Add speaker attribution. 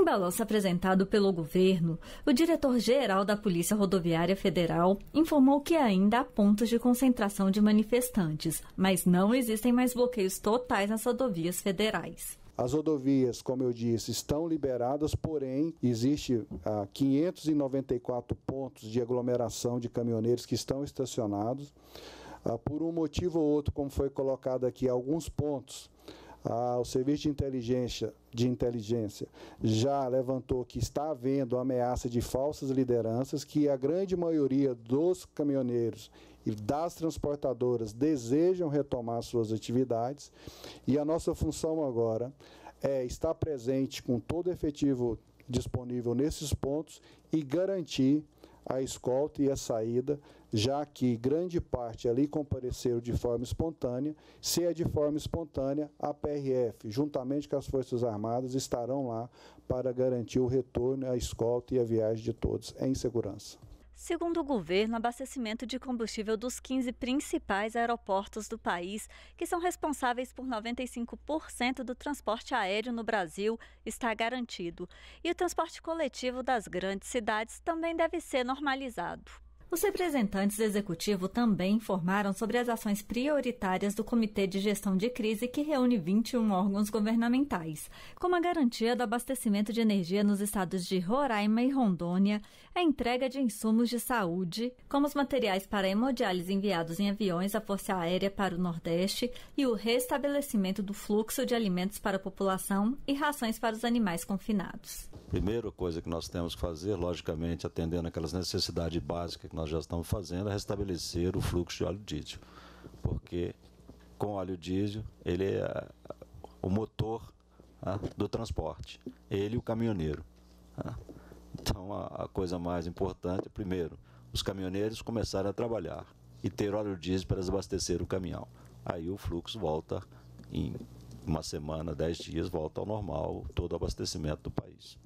Speaker 1: Em balanço apresentado pelo governo, o diretor-geral da Polícia Rodoviária Federal informou que ainda há pontos de concentração de manifestantes, mas não existem mais bloqueios totais nas rodovias federais.
Speaker 2: As rodovias, como eu disse, estão liberadas, porém existe ah, 594 pontos de aglomeração de caminhoneiros que estão estacionados. Ah, por um motivo ou outro, como foi colocado aqui, alguns pontos ah, o serviço de inteligência, de inteligência já levantou que está havendo ameaça de falsas lideranças, que a grande maioria dos caminhoneiros e das transportadoras desejam retomar suas atividades. E a nossa função agora é estar presente com todo o efetivo disponível nesses pontos e garantir a escolta e a saída, já que grande parte ali compareceram de forma espontânea. Se é de forma espontânea, a PRF, juntamente com as Forças Armadas, estarão lá para garantir o retorno, a escolta e a viagem de todos em segurança.
Speaker 1: Segundo o governo, abastecimento de combustível dos 15 principais aeroportos do país, que são responsáveis por 95% do transporte aéreo no Brasil, está garantido. E o transporte coletivo das grandes cidades também deve ser normalizado. Os representantes do executivo também informaram sobre as ações prioritárias do Comitê de Gestão de Crise, que reúne 21 órgãos governamentais, como a garantia do abastecimento de energia nos estados de Roraima e Rondônia, a entrega de insumos de saúde, como os materiais para hemodiálise enviados em aviões à Força Aérea para o Nordeste e o restabelecimento do fluxo de alimentos para a população e rações para os animais confinados.
Speaker 3: Primeira coisa que nós temos que fazer, logicamente, atendendo aquelas necessidades básicas que nós já estamos fazendo é restabelecer o fluxo de óleo diesel, porque com óleo diesel ele é o motor ah, do transporte, ele e o caminhoneiro. Ah. Então a, a, coisa mais importante é, primeiro, os caminhoneiros começarem a trabalhar e ter óleo diesel para abastecer o caminhão. Aí o fluxo volta em uma semana, dez dias, volta ao normal todo o abastecimento do país.